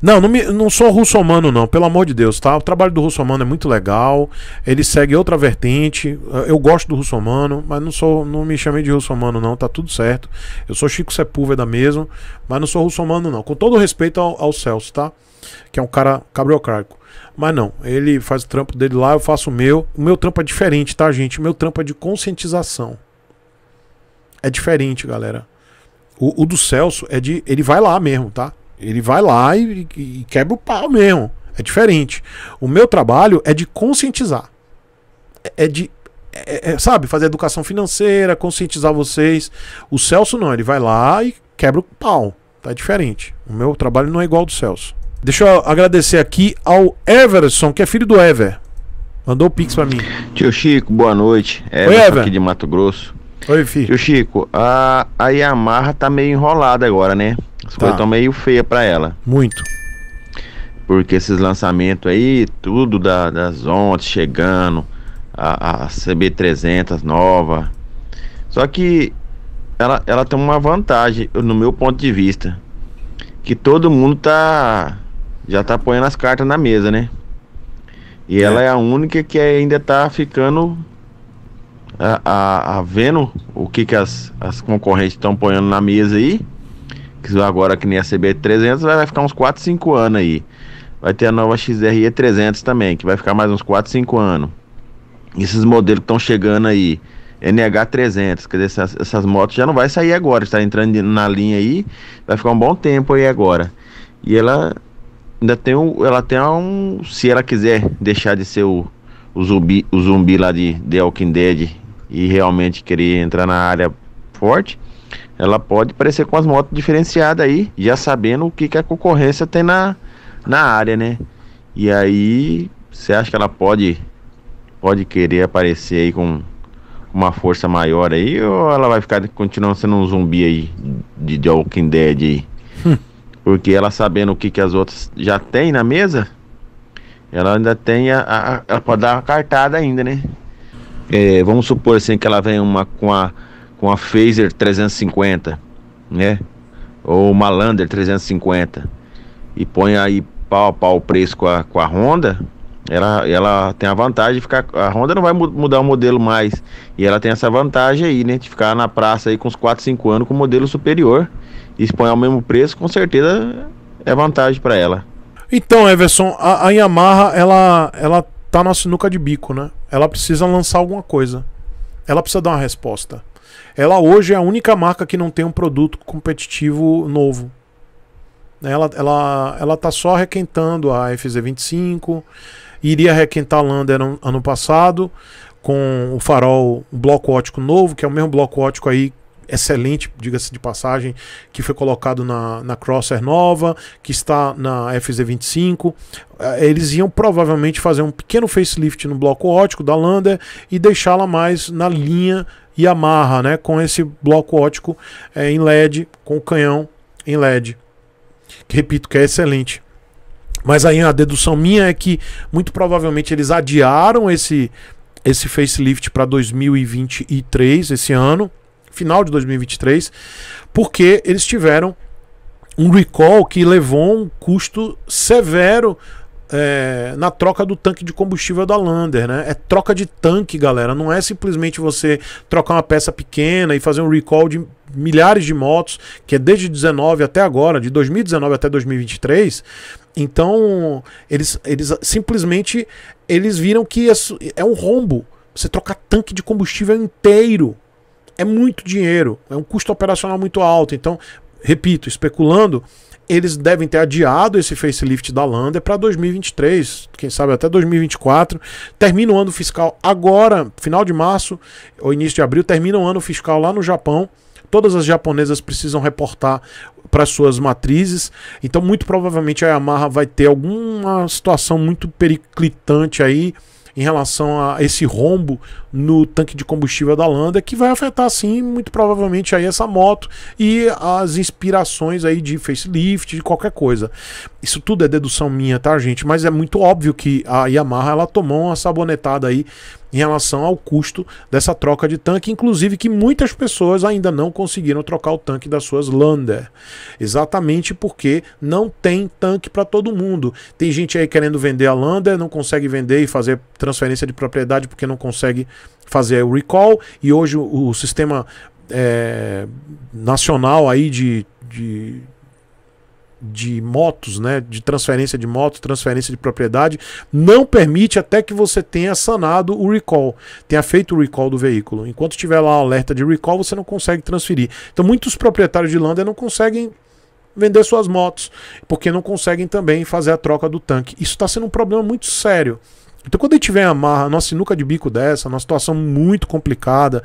Não, não, me, não sou russomano, não, pelo amor de Deus, tá? O trabalho do russomano é muito legal. Ele segue outra vertente. Eu gosto do russomano, mas não sou, não me chamei de russomano, não, tá tudo certo. Eu sou Chico Sepúlveda mesmo, mas não sou russomano, não. Com todo respeito ao, ao Celso, tá? Que é um cara cabriocrático. Mas não, ele faz o trampo dele lá, eu faço o meu. O meu trampo é diferente, tá, gente? O meu trampo é de conscientização. É diferente, galera. O, o do Celso é de. Ele vai lá mesmo, tá? Ele vai lá e, e quebra o pau mesmo. É diferente. O meu trabalho é de conscientizar. É, é de é, é, sabe, fazer educação financeira, conscientizar vocês. O Celso não, ele vai lá e quebra o pau. Tá diferente. O meu trabalho não é igual ao do Celso. Deixa eu agradecer aqui ao Everson, que é filho do Ever. Mandou o Pix pra mim. Tio Chico, boa noite. Everson Oi, tá Ever. aqui de Mato Grosso. Oi, filho. Tio Chico, a, a Yamaha tá meio enrolada agora, né? Tá. Foi tão meio feia para ela. Muito. Porque esses lançamentos aí, tudo da, das ondas chegando, a, a CB300 nova. Só que ela, ela tem uma vantagem, no meu ponto de vista, que todo mundo tá já tá apoiando as cartas na mesa, né? E é. ela é a única que ainda tá ficando a, a, a vendo o que, que as, as concorrentes estão apoiando na mesa aí que agora que nem a CB300 vai ficar uns 4, 5 anos aí. Vai ter a nova XRE 300 também, que vai ficar mais uns 4, 5 anos. Esses modelos que estão chegando aí, NH300, quer dizer, essas, essas, motos já não vai sair agora, está entrando na linha aí, vai ficar um bom tempo aí agora. E ela ainda tem um, ela tem um, se ela quiser deixar de ser o, o zumbi, o zumbi lá de The Walking Dead e realmente querer entrar na área forte, ela pode aparecer com as motos diferenciadas aí, já sabendo o que, que a concorrência tem na, na área, né? E aí, você acha que ela pode pode querer aparecer aí com uma força maior aí, ou ela vai ficar continuando sendo um zumbi aí de The Walking Dead aí? Hum. Porque ela sabendo o que, que as outras já tem na mesa, ela ainda tem a, a ela pode dar uma cartada ainda, né? É, vamos supor assim que ela vem uma com a com a Phaser 350, né? Ou uma Lander 350 e põe aí pau a pau o preço com a, com a Honda, ela, ela tem a vantagem de ficar. A Honda não vai mudar o modelo mais. E ela tem essa vantagem aí, né? De ficar na praça aí com uns 4, 5 anos com o modelo superior. E se põe ao mesmo preço, com certeza é vantagem para ela. Então, Everson, a, a, Yamaha, ela, ela tá na sinuca de bico, né? Ela precisa lançar alguma coisa. Ela precisa dar uma resposta. Ela hoje é a única marca que não tem um produto competitivo novo. Ela, ela, ela tá só requentando a FZ25, iria requentar a Lander ano, ano passado com o farol bloco ótico novo, que é o mesmo bloco ótico aí excelente, diga-se de passagem, que foi colocado na, na Crosser nova, que está na FZ25. Eh, eles iam provavelmente fazer um pequeno facelift no bloco ótico da Lander e deixá-la mais na linha Yamaha, né, com esse bloco ótico é, em LED, com o canhão em LED. Que, repito que é excelente. Mas aí a dedução minha é que muito provavelmente eles adiaram esse esse facelift para 2023, esse ano final de 2023, porque eles tiveram um recall que levou um custo severo é, na troca do tanque de combustível da Lander, né? É troca de tanque, galera. Não é simplesmente você trocar uma peça pequena e fazer um recall de milhares de motos, que é desde 19 até agora, de 2019 até 2023. Então, eles, eles simplesmente eles viram que isso é um rombo. Você trocar tanque de combustível inteiro é muito dinheiro, é um custo operacional muito alto. Então, repito, especulando, eles devem ter adiado esse facelift da Lander para 2023, quem sabe até 2024. Termina o ano fiscal agora, final de março ou início de abril, termina o ano fiscal lá no Japão. Todas as japonesas precisam reportar para suas matrizes, então muito provavelmente a Yamaha vai ter alguma situação muito periclitante aí em relação a esse rombo no tanque de combustível da Landa, que vai afetar sim, muito provavelmente aí essa moto e as inspirações aí de facelift, de qualquer coisa. Isso tudo é dedução minha, tá, gente? Mas é muito óbvio que a Yamaha ela tomou uma sabonetada aí em relação ao custo dessa troca de tanque, inclusive que muitas pessoas ainda não conseguiram trocar o tanque das suas Lander. Exatamente porque não tem tanque para todo mundo. Tem gente aí querendo vender a Lander, não consegue vender e fazer transferência de propriedade porque não consegue fazer o recall e hoje o, o sistema é, nacional aí de, de de motos, né, de transferência de motos, transferência de propriedade, não permite até que você tenha sanado o recall, tenha feito o recall do veículo. Enquanto tiver lá um alerta de recall, você não consegue transferir. Então muitos proprietários de Lander não conseguem vender suas motos, porque não conseguem também fazer a troca do tanque. Isso está sendo um problema muito sério. Então, quando a gente vem amarra nossa sinuca de bico dessa, numa situação muito complicada,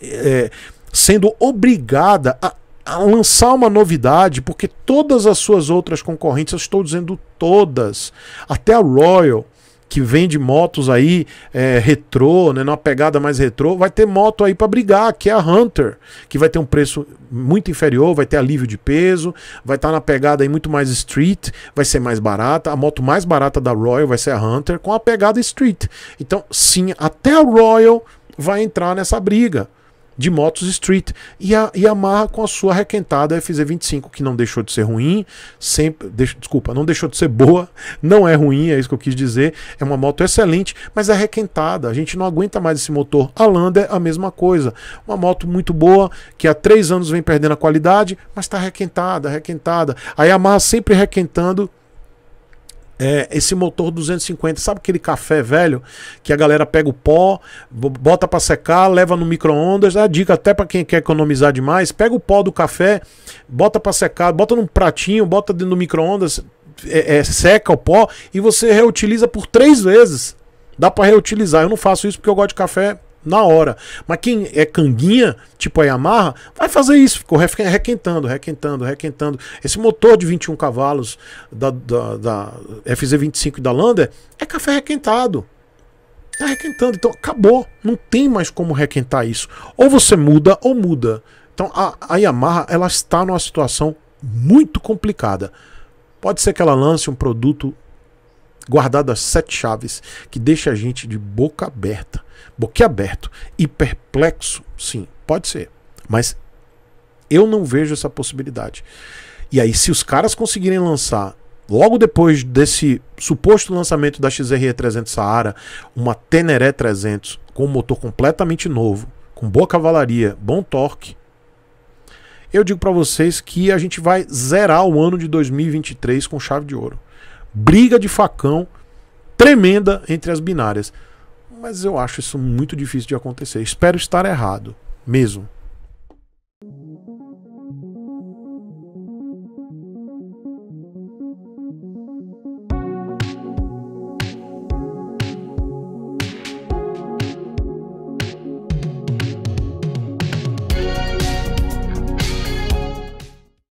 é, sendo obrigada a, a, lançar uma novidade, porque todas as suas outras concorrentes, eu estou dizendo todas, até a Royal, que vende motos aí é, retrô, né, numa pegada mais retrô, vai ter moto aí para brigar, que é a Hunter, que vai ter um preço muito inferior, vai ter alívio de peso, vai estar tá na pegada aí muito mais street, vai ser mais barata, a moto mais barata da Royal vai ser a Hunter com a pegada street. Então, sim, até a Royal vai entrar nessa briga de motos street e, a, e amarra com a sua requentada FZ25, que não deixou de ser ruim, sempre, desculpa, não deixou de ser boa, não é ruim, é isso que eu quis dizer, é uma moto excelente, mas é requentada, a gente não aguenta mais esse motor. A Lander, a mesma coisa, uma moto muito boa, que há três anos vem perdendo a qualidade, mas está requentada, requentada. A Yamaha sempre requentando é, esse motor 250, sabe aquele café velho que a galera pega o pó, bota para secar, leva no micro-ondas? A dica até para quem quer economizar demais: pega o pó do café, bota para secar, bota num pratinho, bota dentro do micro-ondas, é, é, seca o pó e você reutiliza por três vezes. Dá para reutilizar. Eu não faço isso porque eu gosto de café na hora. Mas quem é canguinha, tipo a Yamaha, vai fazer isso, ficou requentando, requentando, requentando. Esse motor de 21 cavalos da, da, da FZ25 e da Lander é café requentado. Tá requentando, então acabou. Não tem mais como requentar isso. Ou você muda ou muda. Então a, a Yamaha ela está numa situação muito complicada. Pode ser que ela lance um produto guardado as sete chaves, que deixa a gente de boca aberta, boquiaberto e perplexo. Sim, pode ser, mas eu não vejo essa possibilidade. E aí, se os caras conseguirem lançar logo depois desse suposto lançamento da XRE 300 Saara, uma Teneré 300 com um motor completamente novo, com boa cavalaria, bom torque, eu digo para vocês que a gente vai zerar o ano de 2023 com chave de ouro briga de facão tremenda entre as binárias. Mas eu acho isso muito difícil de acontecer. Espero estar errado, mesmo.